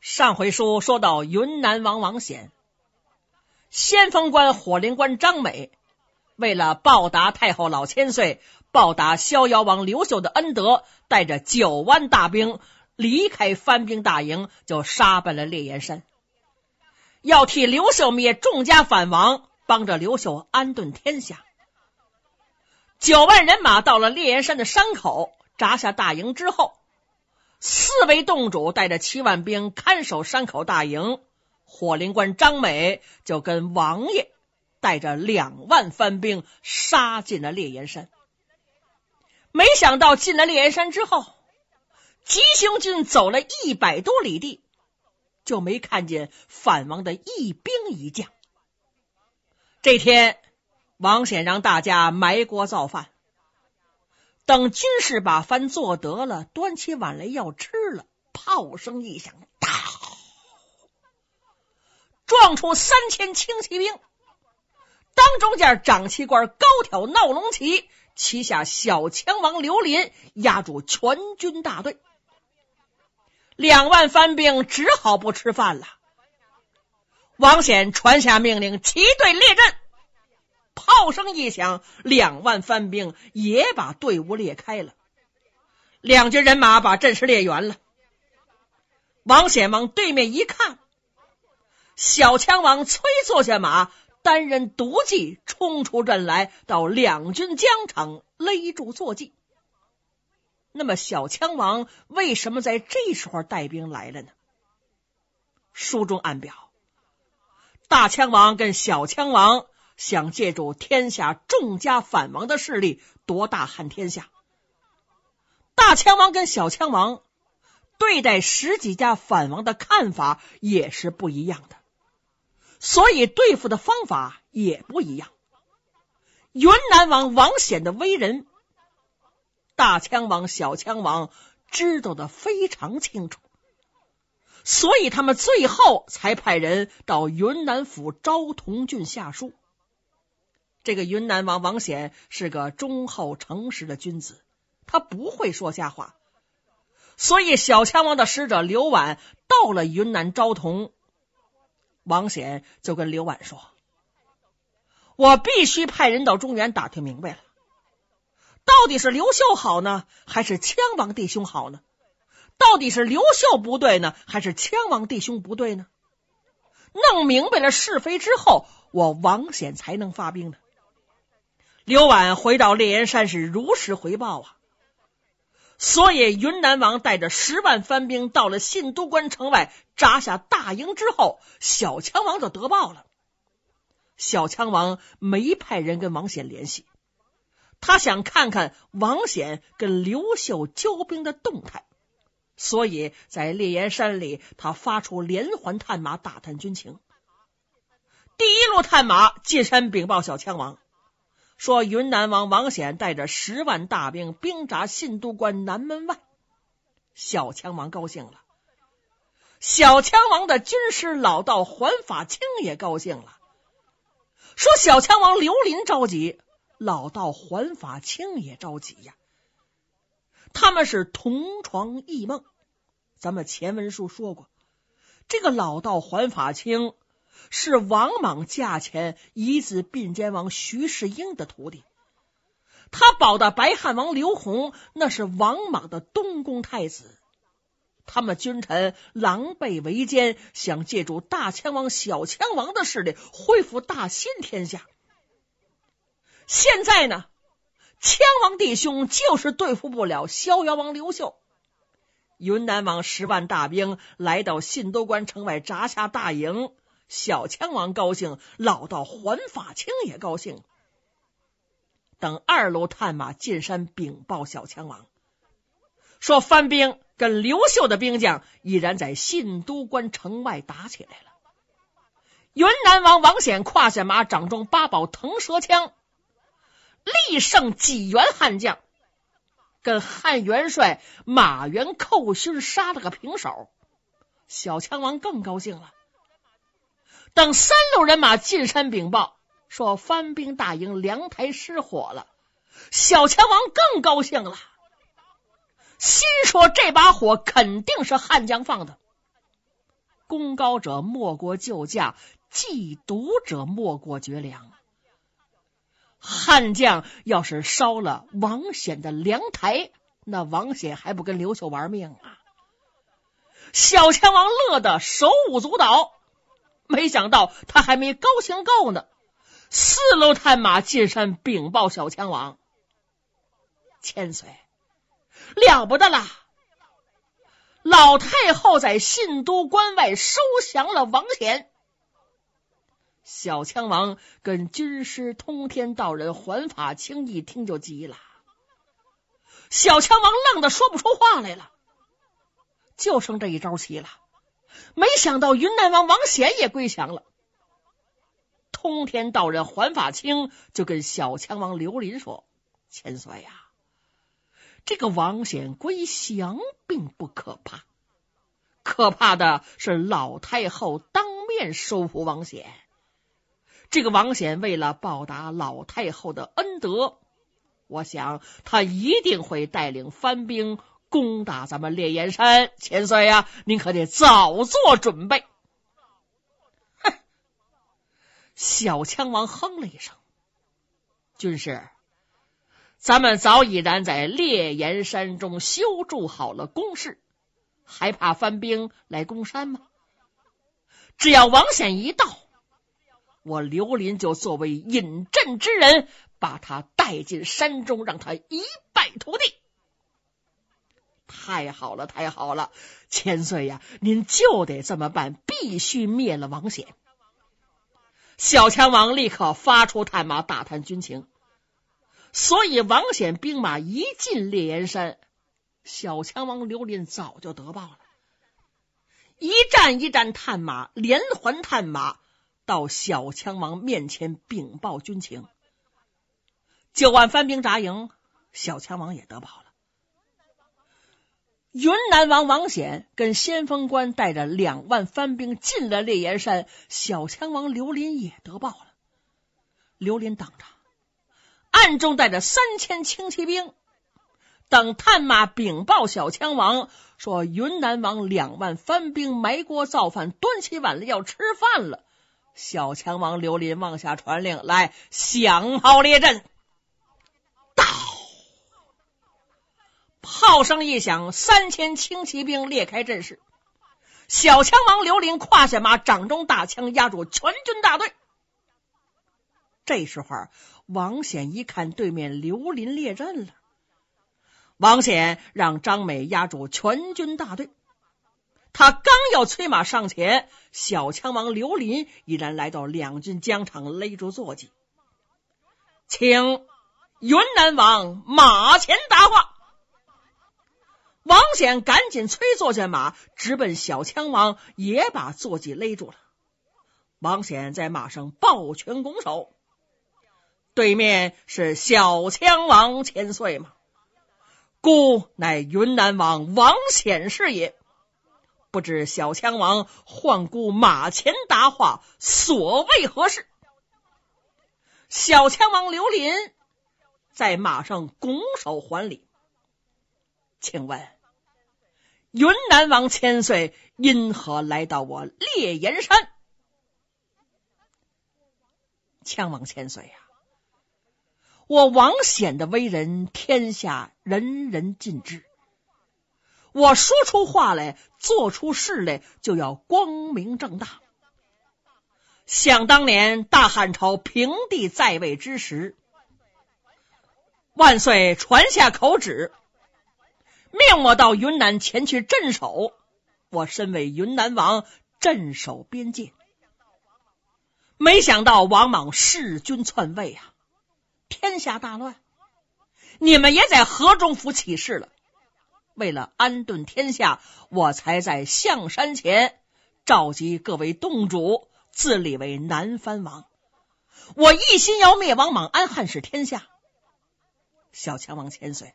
上回书说到云南王王显、先锋官火灵官张美，为了报答太后老千岁、报答逍遥王刘秀的恩德，带着九万大兵离开番兵大营，就杀奔了烈岩山，要替刘秀灭众家反王，帮着刘秀安顿天下。九万人马到了烈岩山的山口，扎下大营之后。四位洞主带着七万兵看守山口大营，火灵官张美就跟王爷带着两万番兵杀进了烈岩山。没想到进了烈岩山之后，急行军走了一百多里地，就没看见反王的一兵一将。这天，王显让大家埋锅造饭。等军士把饭做得了，端起碗来要吃了，炮声一响，大撞出三千轻骑兵，当中间长旗官高挑闹龙旗，旗下小枪王刘林压住全军大队，两万番兵只好不吃饭了。王显传下命令，旗队列阵。炮声一响，两万番兵也把队伍裂开了，两军人马把阵势裂圆了。王显往对面一看，小枪王崔坐下马，单人独骑冲出阵来，到两军疆场勒住坐骑。那么，小枪王为什么在这时候带兵来了呢？书中暗表，大枪王跟小枪王。想借助天下众家反王的势力夺大汉天下。大枪王跟小枪王对待十几家反王的看法也是不一样的，所以对付的方法也不一样。云南王王显的为人，大枪王、小枪王知道的非常清楚，所以他们最后才派人到云南府昭同郡下书。这个云南王王显是个忠厚诚实的君子，他不会说瞎话，所以小枪王的使者刘婉到了云南昭通，王显就跟刘婉说：“我必须派人到中原打听明白了，到底是刘秀好呢，还是枪王弟兄好呢？到底是刘秀不对呢，还是枪王弟兄不对呢？弄明白了是非之后，我王显才能发兵呢。”刘婉回到烈岩山是如实回报啊，所以云南王带着十万番兵到了信都关城外扎下大营之后，小枪王就得报了。小枪王没派人跟王显联系，他想看看王显跟刘秀交兵的动态，所以在烈岩山里，他发出连环探马打探军情。第一路探马进山禀报小枪王。说云南王王显带着十万大兵兵扎信都关南门外，小枪王高兴了，小枪王的军师老道环法清也高兴了，说小枪王刘林着急，老道环法清也着急呀，他们是同床异梦，咱们前文书说过，这个老道环法清。是王莽驾前遗子并肩王徐世英的徒弟，他保的白汉王刘弘，那是王莽的东宫太子。他们君臣狼狈为奸，想借助大枪王、小枪王的势力恢复大新天下。现在呢，枪王弟兄就是对付不了逍遥王刘秀。云南王十万大兵来到信都关城外扎下大营。小枪王高兴，老道环法清也高兴。等二楼探马进山禀报小枪王，说番兵跟刘秀的兵将已然在信都关城外打起来了。云南王王显胯下马，掌中八宝腾蛇枪，力胜几员悍将，跟汉元帅马援寇勋杀了个平手。小枪王更高兴了。等三路人马进山禀报，说番兵大营凉台失火了。小强王更高兴了，心说这把火肯定是汉将放的。功高者莫过救驾，忌妒者莫过绝粮。汉将要是烧了王显的凉台，那王显还不跟刘秀玩命啊？小强王乐得手舞足蹈。没想到他还没高兴够呢，四楼探马进山禀报小枪王，千岁了不得了，老太后在信都关外收降了王贤。小枪王跟军师通天道人环法清一听就急了，小枪王愣得说不出话来了，就剩这一招棋了。没想到云南王王显也归降了。通天道人环法清就跟小枪王刘林说：“千岁呀，这个王显归降并不可怕，可怕的是老太后当面收服王显。这个王显为了报答老太后的恩德，我想他一定会带领番兵。”攻打咱们烈岩山，千岁呀，您可得早做准备。哼，小枪王哼了一声。军师，咱们早已然在烈岩山中修筑好了工事，还怕番兵来攻山吗？只要王显一到，我刘林就作为引阵之人，把他带进山中，让他一败涂地。太好了，太好了，千岁呀，您就得这么办，必须灭了王显。小强王立刻发出探马打探军情，所以王显兵马一进烈岩山，小强王刘林早就得报了。一战一战，探马连环探马到小强王面前禀报军情，九万番兵扎营，小强王也得报了。云南王王显跟先锋官带着两万番兵进了烈岩山，小枪王刘林也得报了。刘林等着，暗中带着三千轻骑兵，等探马禀报小枪王说：“云南王两万番兵埋锅造饭，端起碗来要吃饭了。”小枪王刘林往下传令来，响炮列阵。炮声一响，三千轻骑兵列开阵势。小枪王刘林胯下马，掌中大枪压住全军大队。这时候，王显一看对面刘林列阵了，王显让张美压住全军大队。他刚要催马上前，小枪王刘林已然来到两军疆场，勒住坐骑，请云南王马前答话。王显赶紧催坐下马，直奔小枪王，也把坐骑勒住了。王显在马上抱拳拱手，对面是小枪王千岁嘛？故乃云南王王显是也，不知小枪王唤故马前答话，所谓何事？小枪王刘林在马上拱手还礼，请问。云南王千岁因何来到我烈岩山？枪王千岁呀，我王显的为人，天下人人尽知。我说出话来，做出事来，就要光明正大。想当年大汉朝平帝在位之时，万岁传下口旨。命我到云南前去镇守，我身为云南王镇守边界。没想到王莽弑君篡位啊！天下大乱，你们也在河中府起事了。为了安顿天下，我才在象山前召集各位洞主，自立为南藩王。我一心要灭王莽，安汉室天下。小强王千岁。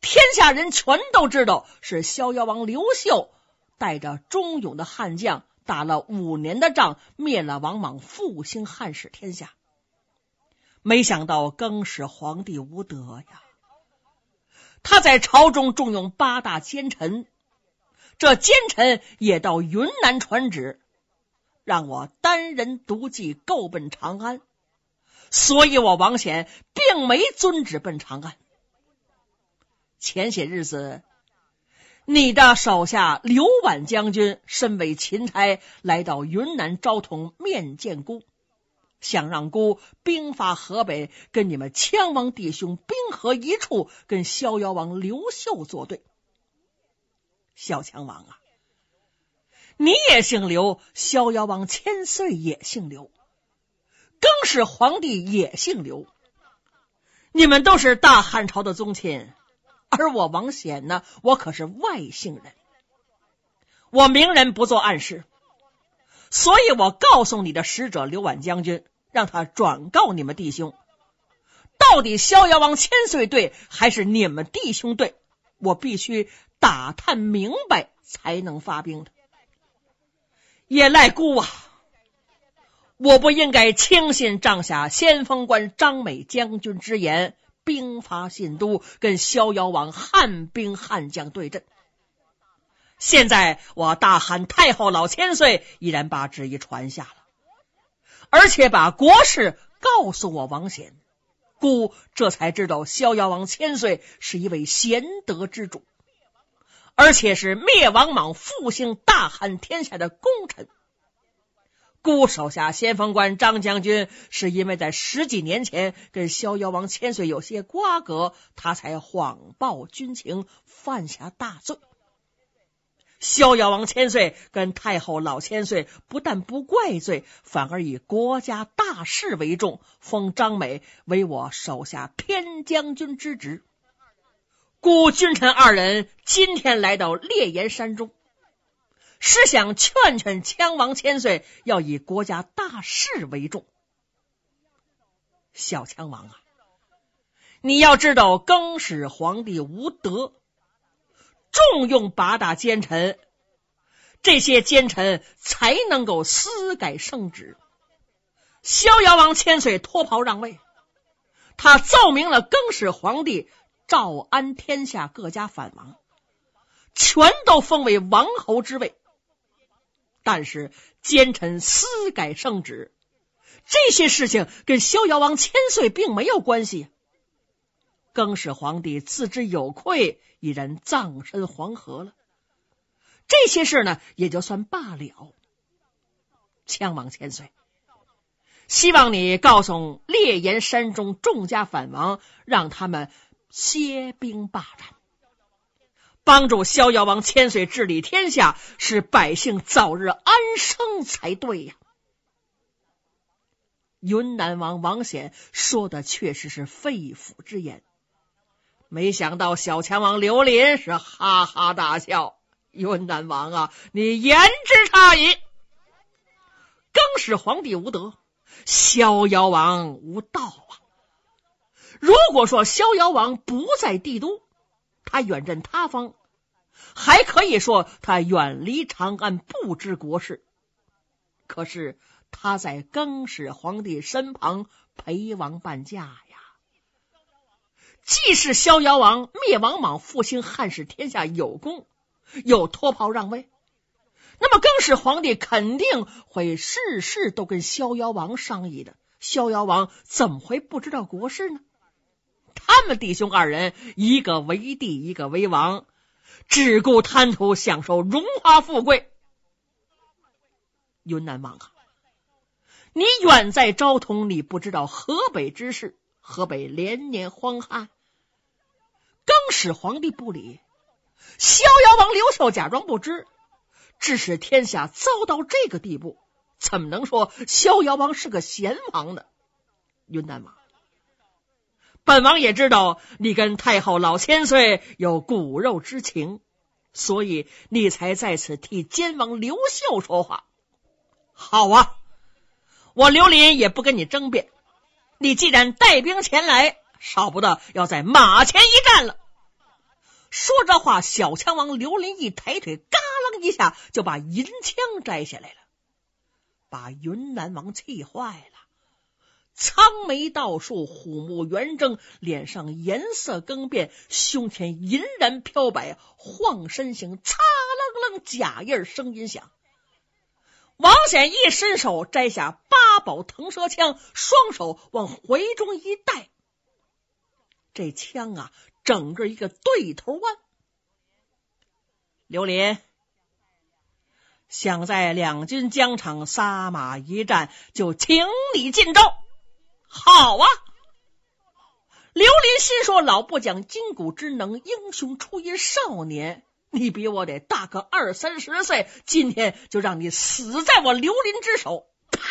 天下人全都知道是逍遥王刘秀带着忠勇的汉将打了五年的仗，灭了王莽，复兴汉室天下。没想到更始皇帝无德呀！他在朝中重用八大奸臣，这奸臣也到云南传旨，让我单人独骑够奔长安。所以我王显并没遵旨奔长安。前些日子，你的手下刘婉将军身为钦差，来到云南昭通面见孤，想让孤兵发河北，跟你们枪王弟兄兵合一处，跟逍遥王刘秀作对。小枪王啊，你也姓刘，逍遥王千岁也姓刘，更是皇帝也姓刘，你们都是大汉朝的宗亲。而我王显呢？我可是外姓人，我明人不做暗事，所以我告诉你的使者刘婉将军，让他转告你们弟兄，到底逍遥王千岁对，还是你们弟兄对？我必须打探明白，才能发兵的。也赖孤啊，我不应该轻信帐下先锋官张美将军之言。兵发信都，跟逍遥王汉兵汉将对阵。现在我大汉太后老千岁已然把旨意传下了，而且把国事告诉我王显，故这才知道逍遥王千岁是一位贤德之主，而且是灭王莽、复兴大汉天下的功臣。孤手下先锋官张将军，是因为在十几年前跟逍遥王千岁有些瓜葛，他才谎报军情，犯下大罪。逍遥王千岁跟太后老千岁不但不怪罪，反而以国家大事为重，封张美为我手下偏将军之职。孤君臣二人今天来到烈岩山中。是想劝劝枪王千岁要以国家大事为重，小枪王啊，你要知道更始皇帝无德，重用八大奸臣，这些奸臣才能够私改圣旨。逍遥王千岁脱袍让位，他奏明了更始皇帝，诏安天下各家反王，全都封为王侯之位。但是奸臣私改圣旨，这些事情跟逍遥王千岁并没有关系。更始皇帝自知有愧，已然葬身黄河了。这些事呢，也就算罢了。枪王千岁，希望你告诉烈焰山中众家反王，让他们歇兵罢战。帮助逍遥王千岁治理天下，使百姓早日安生才对呀！云南王王显说的确实是肺腑之言。没想到小强王刘林是哈哈大笑：“云南王啊，你言之差矣，更使皇帝无德，逍遥王无道啊！如果说逍遥王不在帝都。”他远任他方，还可以说他远离长安，不知国事。可是他在更始皇帝身旁陪王伴驾呀，既是逍遥王灭王莽复兴汉室天下有功，又脱袍让位，那么更始皇帝肯定会事事都跟逍遥王商议的。逍遥王怎么会不知道国事呢？他们弟兄二人，一个为帝，一个为王，只顾贪图享受荣华富贵。云南王啊，你远在昭通，你不知道河北之事。河北连年荒旱，更使皇帝不理。逍遥王刘秀假装不知，致使天下遭到这个地步。怎么能说逍遥王是个贤王呢？云南王。本王也知道你跟太后老千岁有骨肉之情，所以你才在此替监王刘秀说话。好啊，我刘林也不跟你争辩。你既然带兵前来，少不得要在马前一战了。说这话，小枪王刘林一抬腿，嘎啷一下就把银枪摘下来了，把云南王气坏了。苍眉倒竖，虎目圆睁，脸上颜色更变，胸前银然飘摆，晃身形，擦楞楞，假印儿，声音响。王显一伸手摘下八宝腾蛇枪，双手往怀中一带，这枪啊，整个一个对头弯。刘林想在两军疆场撒马一战，就请你进招。好啊！刘林心说：“老不讲筋骨之能，英雄出于少年。你比我得大个二三十岁，今天就让你死在我刘林之手！”啪，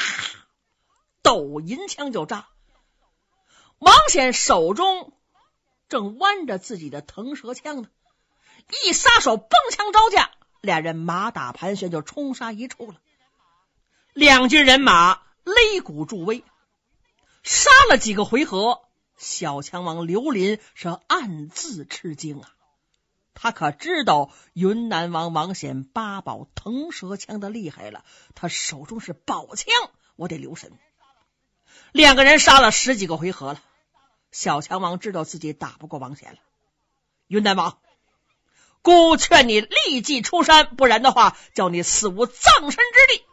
抖银枪就扎。王显手中正弯着自己的腾蛇枪呢，一撒手，蹦枪招架。两人马打盘旋，就冲杀一处了。两军人马擂鼓助威。杀了几个回合，小强王刘林是暗自吃惊啊！他可知道云南王王显八宝腾蛇枪的厉害了。他手中是宝枪，我得留神。两个人杀了十几个回合了，小强王知道自己打不过王显了。云南王，姑劝你立即出山，不然的话，叫你死无葬身之地。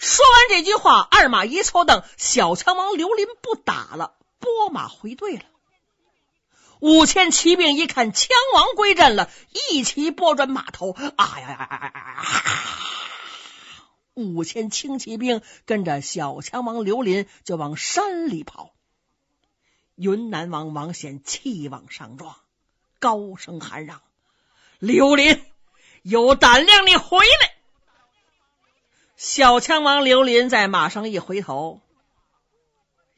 说完这句话，二马一搓蹬，小枪王刘林不打了，拨马回队了。五千骑兵一看枪王归阵了，一齐拨转马头。啊呀呀呀呀呀！五千轻骑兵跟着小枪王刘林就往山里跑。云南王王显气往上撞，高声喊嚷：“刘林，有胆量你回来！”小枪王刘林在马上一回头：“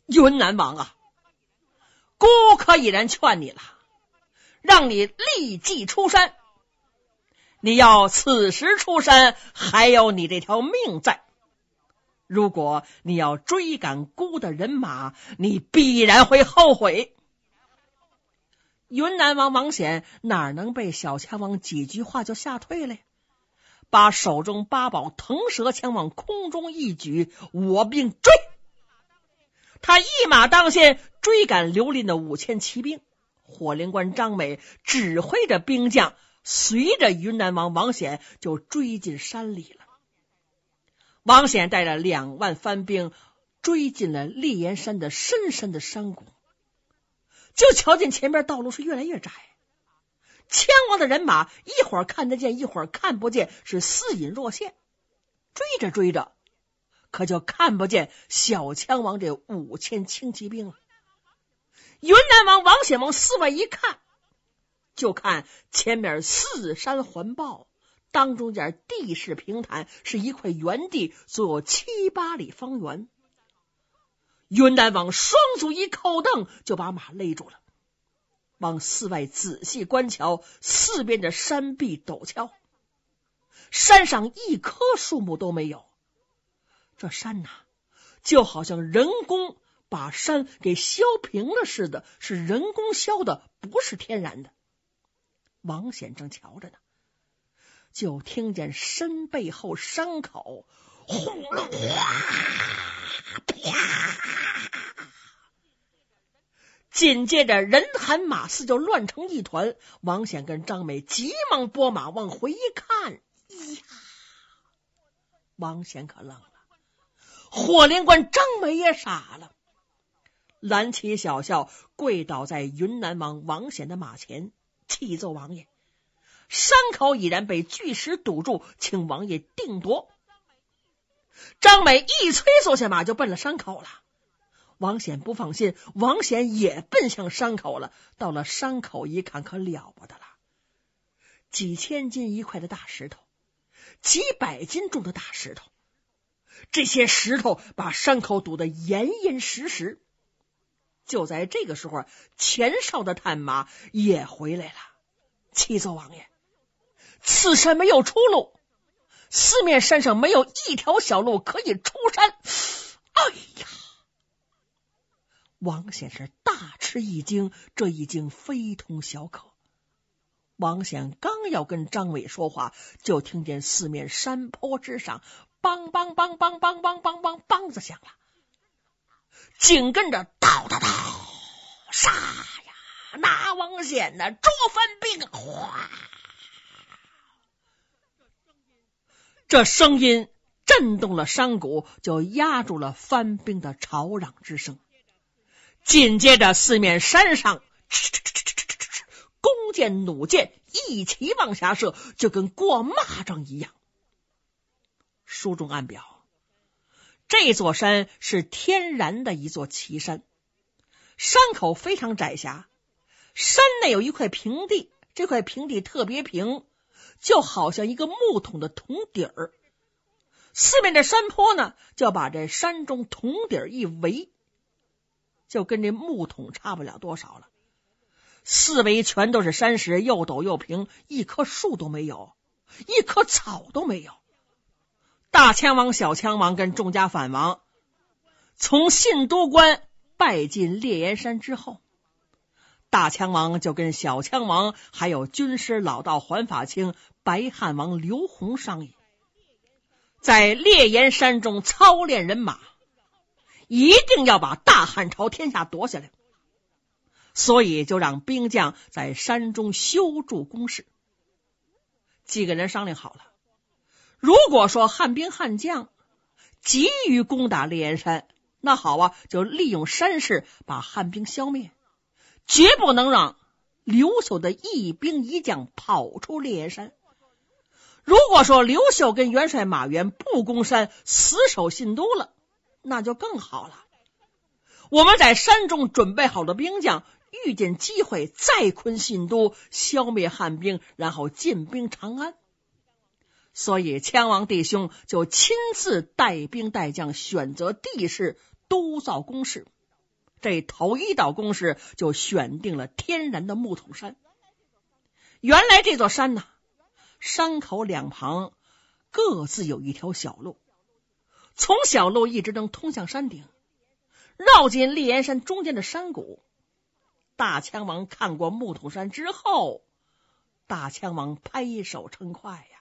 云南王啊，孤可以然劝你了，让你立即出山。你要此时出山，还有你这条命在；如果你要追赶孤的人马，你必然会后悔。”云南王王显哪能被小枪王几句话就吓退了呀？把手中八宝腾蛇枪往空中一举，我并追。他一马当先追赶刘林的五千骑兵。火灵官张美指挥着兵将，随着云南王王显就追进山里了。王显带着两万番兵追进了烈岩山的深深的山谷，就瞧见前面道路是越来越窄。枪王的人马一会儿看得见，一会儿看不见，是似隐若现。追着追着，可就看不见小枪王这五千轻骑兵了。云南王王显王四外一看，就看前面四山环抱，当中间地势平坦，是一块原地，足有七八里方圆。云南王双足一扣镫，就把马勒住了。往寺外仔细观瞧，四边的山壁陡峭，山上一棵树木都没有。这山呐，就好像人工把山给削平了似的，是人工削的，不是天然的。王显正瞧着呢，就听见身背后山口轰隆哗。紧接着，人喊马嘶，就乱成一团。王显跟张美急忙拨马往回一看，呀！王显可愣了，火灵关张美也傻了。蓝旗小校跪倒在云南王王显的马前，启奏王爷：山口已然被巨石堵住，请王爷定夺。张美一催，坐下马就奔了山口了。王显不放心，王显也奔向山口了。到了山口一看，可了不得了，几千斤一块的大石头，几百斤重的大石头，这些石头把山口堵得严严实实。就在这个时候，前哨的探马也回来了：“启奏王爷，此山没有出路，四面山上没有一条小路可以出山。”哎呀！王显是大吃一惊，这一惊非同小可。王显刚要跟张伟说话，就听见四面山坡之上，梆梆梆梆梆梆梆梆梆子响了，紧跟着，刀刀刀杀呀！拿王显的捉翻兵，哗！这声音震动了山谷，就压住了翻兵的吵嚷之声。紧接着，四面山上，弓箭、弩箭一齐往下射，就跟过蚂蚱一样。书中暗表，这座山是天然的一座奇山，山口非常窄狭，山内有一块平地，这块平地特别平，就好像一个木桶的桶底儿。四面的山坡呢，就把这山中桶底儿一围。就跟这木桶差不了多少了，四围全都是山石，又陡又平，一棵树都没有，一棵草都没有。大枪王、小枪王跟众家反王从信都关拜进烈岩山之后，大枪王就跟小枪王还有军师老道环法清、白汉王刘洪商议，在烈岩山中操练人马。一定要把大汉朝天下夺下来，所以就让兵将在山中修筑工事。几个人商量好了，如果说汉兵汉将急于攻打烈焰山，那好啊，就利用山势把汉兵消灭，绝不能让刘秀的一兵一将跑出烈焰山。如果说刘秀跟元帅马援不攻山，死守信都了。那就更好了。我们在山中准备好了兵将，遇见机会再困信都，消灭汉兵，然后进兵长安。所以，千王弟兄就亲自带兵带将，选择地势，督造工事。这头一道工事就选定了天然的木桶山。原来这座山呢，山口两旁各自有一条小路。从小路一直能通向山顶，绕进烈岩山中间的山谷。大枪王看过木桶山之后，大枪王拍手称快呀！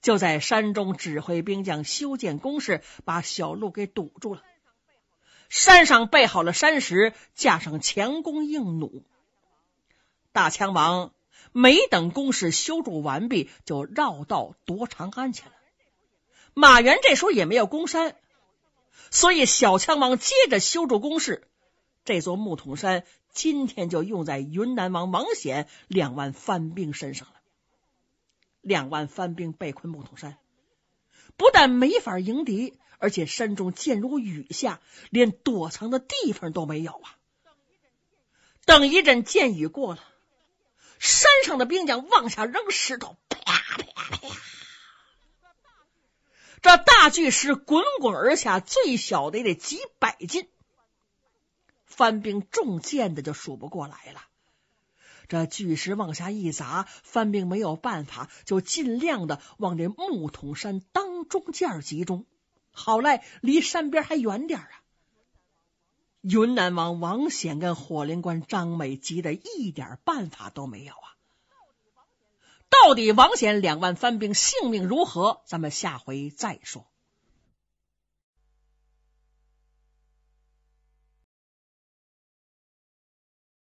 就在山中指挥兵将修建工事，把小路给堵住了。山上备好了山石，架上强弓硬弩。大枪王没等工事修筑完毕，就绕道夺长安去了。马援这时候也没有攻山，所以小羌王接着修筑工事。这座木桶山今天就用在云南王王显两万番兵身上了。两万番兵被困木桶山，不但没法迎敌，而且山中箭如雨下，连躲藏的地方都没有啊！等一阵箭雨过了，山上的兵将往下扔石头，啪啪啪。这大巨石滚滚而下，最小的也得几百斤。翻兵中箭的就数不过来了。这巨石往下一砸，翻兵没有办法，就尽量的往这木桶山当中间集中。好赖离山边还远点啊！云南王王显跟火灵官张美急得一点办法都没有啊！到底王显两万番兵性命如何？咱们下回再说。